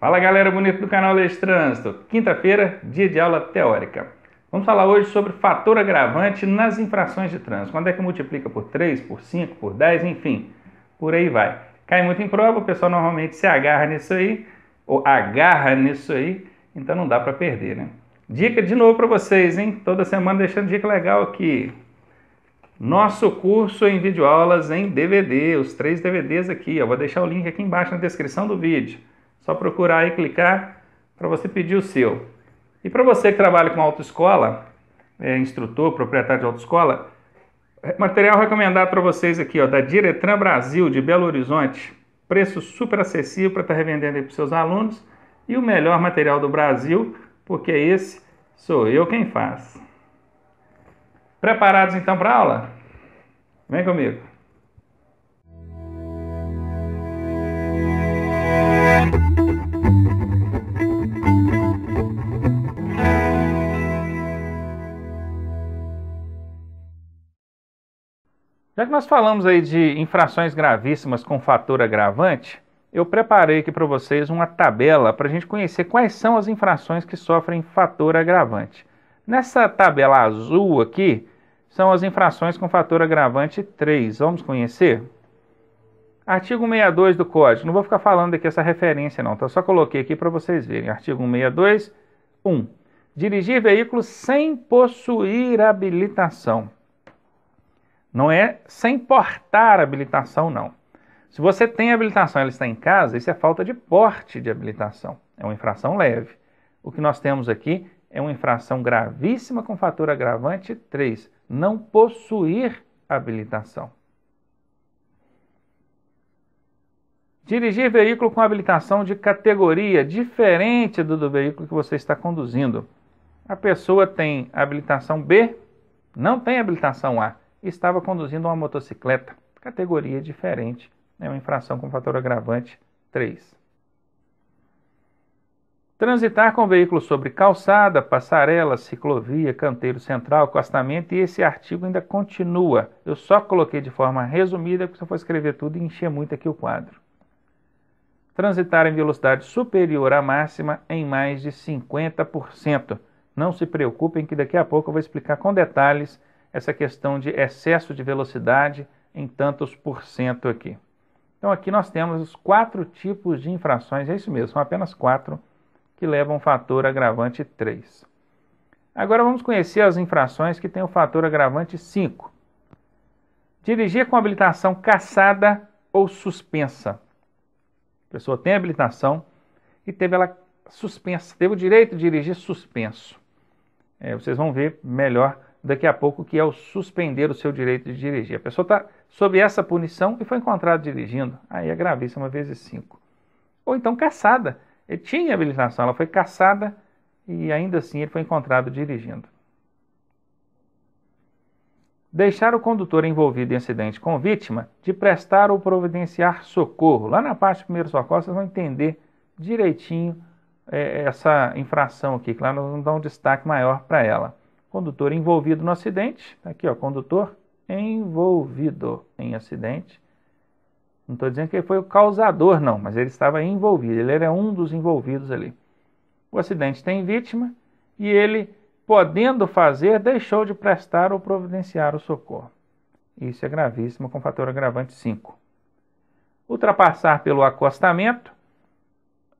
Fala galera bonita do canal Leis Trânsito. Quinta-feira, dia de aula teórica. Vamos falar hoje sobre fator agravante nas infrações de trânsito. Quando é que multiplica por 3, por 5, por 10, enfim, por aí vai. Cai muito em prova, o pessoal normalmente se agarra nisso aí, ou agarra nisso aí, então não dá para perder, né? Dica de novo para vocês, hein? Toda semana deixando dica legal aqui. Nosso curso em videoaulas em DVD, os três DVDs aqui. Eu vou deixar o link aqui embaixo na descrição do vídeo. Só procurar e clicar para você pedir o seu. E para você que trabalha com autoescola, é, instrutor, proprietário de autoescola, é, material recomendado para vocês aqui, ó, da Diretran Brasil de Belo Horizonte. Preço super acessível para estar tá revendendo para para seus alunos e o melhor material do Brasil, porque esse sou eu quem faz. Preparados então para aula? Vem comigo. que nós falamos aí de infrações gravíssimas com fator agravante, eu preparei aqui para vocês uma tabela para a gente conhecer quais são as infrações que sofrem fator agravante. Nessa tabela azul aqui, são as infrações com fator agravante 3. Vamos conhecer? Artigo 62 do Código. Não vou ficar falando aqui essa referência não, tá? Só coloquei aqui para vocês verem. Artigo 162, 1. Dirigir veículo sem possuir habilitação. Não é sem portar habilitação, não. Se você tem habilitação e ela está em casa, isso é falta de porte de habilitação. É uma infração leve. O que nós temos aqui é uma infração gravíssima com fator agravante 3. Não possuir habilitação. Dirigir veículo com habilitação de categoria diferente do, do veículo que você está conduzindo. A pessoa tem habilitação B, não tem habilitação A e estava conduzindo uma motocicleta, categoria diferente, é né, uma infração com fator agravante 3. Transitar com veículo sobre calçada, passarela, ciclovia, canteiro central, acostamento, e esse artigo ainda continua. Eu só coloquei de forma resumida, porque se eu for escrever tudo, encher muito aqui o quadro. Transitar em velocidade superior à máxima em mais de 50%. Não se preocupem que daqui a pouco eu vou explicar com detalhes essa questão de excesso de velocidade em tantos por cento aqui. Então aqui nós temos os quatro tipos de infrações, é isso mesmo, são apenas quatro que levam o fator agravante 3. Agora vamos conhecer as infrações que têm o fator agravante 5. Dirigir com habilitação cassada ou suspensa. A pessoa tem habilitação e teve ela suspensa, teve o direito de dirigir suspenso. É, vocês vão ver melhor daqui a pouco, que é o suspender o seu direito de dirigir. A pessoa está sob essa punição e foi encontrada dirigindo. Aí é gravíssima, vezes 5. Ou então caçada. Ele tinha habilitação, ela foi caçada e ainda assim ele foi encontrado dirigindo. Deixar o condutor envolvido em acidente com vítima de prestar ou providenciar socorro. Lá na parte de primeiro socorro, vocês vão entender direitinho é, essa infração aqui, que lá não dá um destaque maior para ela. Condutor envolvido no acidente, tá aqui ó, condutor envolvido em acidente. Não estou dizendo que ele foi o causador, não, mas ele estava envolvido, ele era um dos envolvidos ali. O acidente tem vítima e ele, podendo fazer, deixou de prestar ou providenciar o socorro. Isso é gravíssimo com fator agravante 5. Ultrapassar pelo acostamento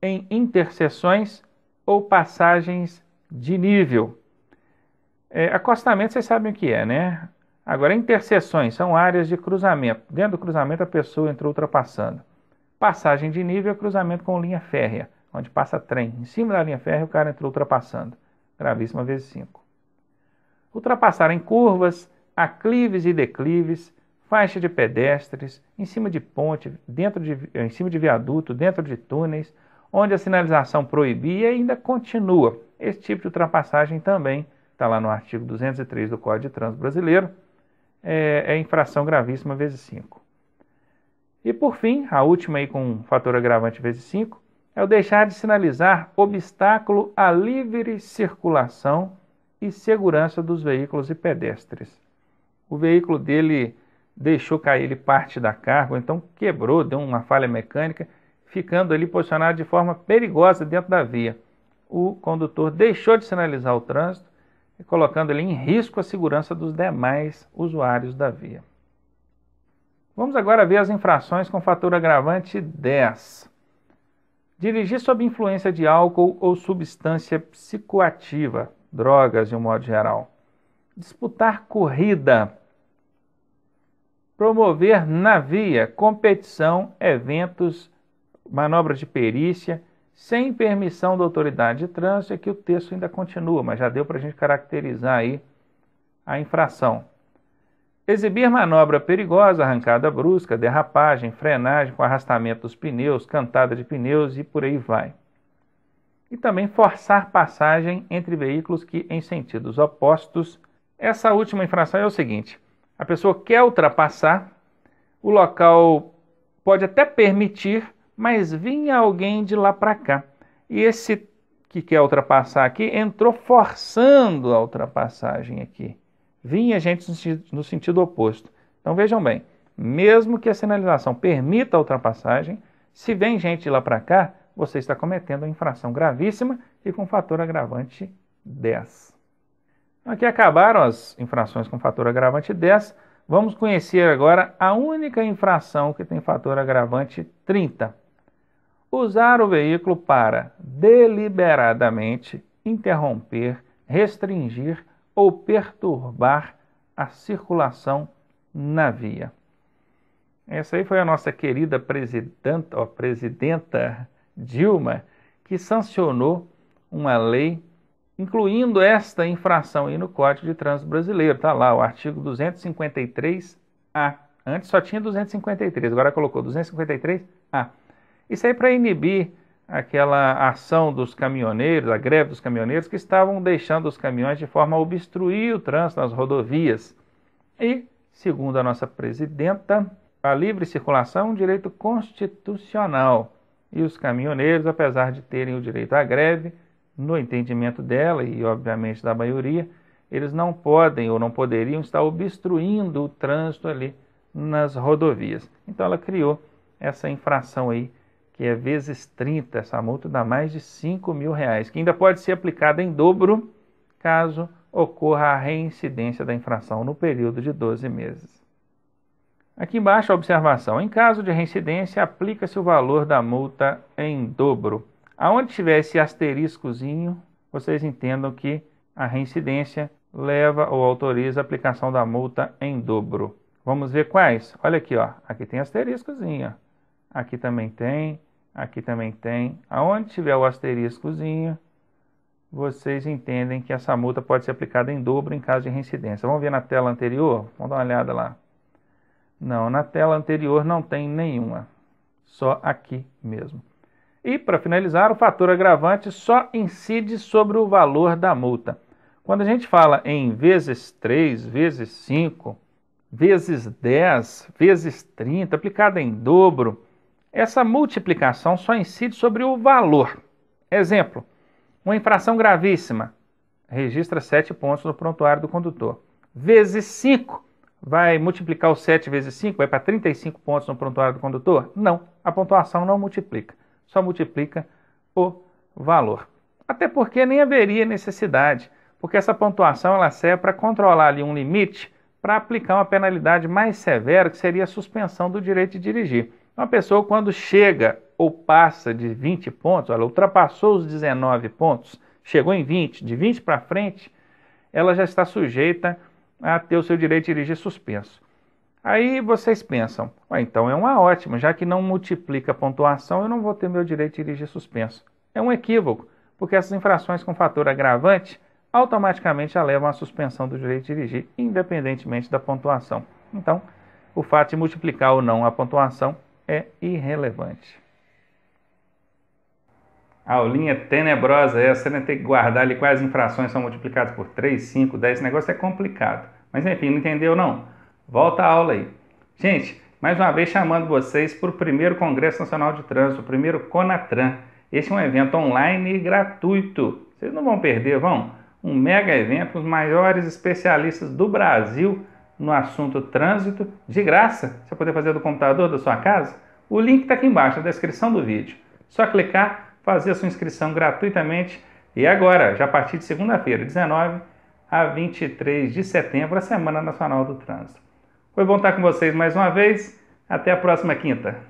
em interseções ou passagens de nível, é, acostamento vocês sabem o que é, né? Agora, interseções são áreas de cruzamento. Dentro do cruzamento, a pessoa entrou ultrapassando. Passagem de nível é cruzamento com linha férrea, onde passa trem. Em cima da linha férrea, o cara entrou ultrapassando. Gravíssima vezes 5. Ultrapassar em curvas, aclives e declives, faixa de pedestres, em cima de ponte, dentro de, eh, em cima de viaduto, dentro de túneis, onde a sinalização proibia e ainda continua. Esse tipo de ultrapassagem também está lá no artigo 203 do Código de Trânsito Brasileiro, é, é infração gravíssima vezes 5. E por fim, a última aí com fator agravante vezes 5, é o deixar de sinalizar obstáculo à livre circulação e segurança dos veículos e pedestres. O veículo dele deixou cair ele parte da carga, ou então quebrou, deu uma falha mecânica, ficando ali posicionado de forma perigosa dentro da via. O condutor deixou de sinalizar o trânsito e colocando ali em risco a segurança dos demais usuários da via. Vamos agora ver as infrações com fator agravante 10. Dirigir sob influência de álcool ou substância psicoativa, drogas de um modo geral. Disputar corrida. Promover na via competição, eventos, manobras de perícia sem permissão da autoridade de trânsito, é que o texto ainda continua, mas já deu para a gente caracterizar aí a infração. Exibir manobra perigosa, arrancada brusca, derrapagem, frenagem com arrastamento dos pneus, cantada de pneus e por aí vai. E também forçar passagem entre veículos que em sentidos opostos. Essa última infração é o seguinte: a pessoa quer ultrapassar, o local pode até permitir, mas vinha alguém de lá para cá. E esse que quer ultrapassar aqui entrou forçando a ultrapassagem aqui. Vinha gente no sentido, oposto. Então vejam bem, mesmo que a sinalização permita a ultrapassagem, se vem gente de lá para cá, você está cometendo uma infração gravíssima e com fator agravante 10. Aqui acabaram as infrações com fator agravante 10. Vamos conhecer agora a única infração que tem fator agravante 30 usar o veículo para deliberadamente interromper, restringir ou perturbar a circulação na via. Essa aí foi a nossa querida presidenta, ó, presidenta Dilma, que sancionou uma lei incluindo esta infração aí no Código de Trânsito Brasileiro. Está lá o artigo 253-A. Antes só tinha 253, agora colocou 253-A isso aí é para inibir aquela ação dos caminhoneiros, a greve dos caminhoneiros, que estavam deixando os caminhões de forma a obstruir o trânsito nas rodovias. E, segundo a nossa presidenta, a livre circulação é um direito constitucional. E os caminhoneiros, apesar de terem o direito à greve, no entendimento dela e, obviamente, da maioria, eles não podem ou não poderiam estar obstruindo o trânsito ali nas rodovias. Então, ela criou essa infração aí que é vezes 30, essa multa dá mais de 5 mil reais, que ainda pode ser aplicada em dobro caso ocorra a reincidência da infração no período de 12 meses. Aqui embaixo a observação: em caso de reincidência, aplica-se o valor da multa em dobro. Aonde tiver esse asteriscozinho, vocês entendam que a reincidência leva ou autoriza a aplicação da multa em dobro. Vamos ver quais? Olha aqui, ó. Aqui tem asteriscozinho. Aqui também tem aqui também tem. Aonde tiver o asteriscozinho, vocês entendem que essa multa pode ser aplicada em dobro em caso de reincidência. Vamos ver na tela anterior? Vamos dar uma olhada lá. Não, na tela anterior não tem nenhuma, só aqui mesmo. E, para finalizar, o fator agravante só incide sobre o valor da multa. Quando a gente fala em vezes 3, vezes 5, vezes 10, vezes 30, aplicada em dobro, essa multiplicação só incide sobre o valor. Exemplo: uma infração gravíssima registra 7 pontos no prontuário do condutor. Vezes 5, vai multiplicar o 7 vezes 5, vai para 35 pontos no prontuário do condutor? Não, a pontuação não multiplica, só multiplica o valor. Até porque nem haveria necessidade, porque essa pontuação ela serve para controlar ali um limite para aplicar uma penalidade mais severa, que seria a suspensão do direito de dirigir. Uma pessoa, quando chega ou passa de 20 pontos, ela ultrapassou os 19 pontos, chegou em 20, de 20 para frente, ela já está sujeita a ter o seu direito de dirigir suspenso. Aí vocês pensam, então é uma ótima, já que não multiplica a pontuação, eu não vou ter meu direito de dirigir suspenso. É um equívoco, porque essas infrações com fator agravante automaticamente já levam à suspensão do direito de dirigir, independentemente da pontuação. Então, o fato de multiplicar ou não a pontuação é irrelevante. A aulinha é tenebrosa é essa, né? Tem que guardar ali quais infrações são multiplicadas por 3, 5, 10. Esse negócio é complicado. Mas enfim, não entendeu não? Volta a aula aí. Gente, mais uma vez chamando vocês para o primeiro Congresso Nacional de Trânsito, o primeiro CONATRAN. Este é um evento online e gratuito. Vocês não vão perder, vão? Um mega evento com os maiores especialistas do Brasil no assunto trânsito, de graça. Você poder fazer do computador da sua casa. O link está aqui embaixo na descrição do vídeo. Só clicar, fazer a sua inscrição gratuitamente. E agora, já a partir de segunda-feira, 19 a 23 de setembro, a Semana Nacional do Trânsito. Foi bom estar com vocês mais uma vez. Até a próxima quinta.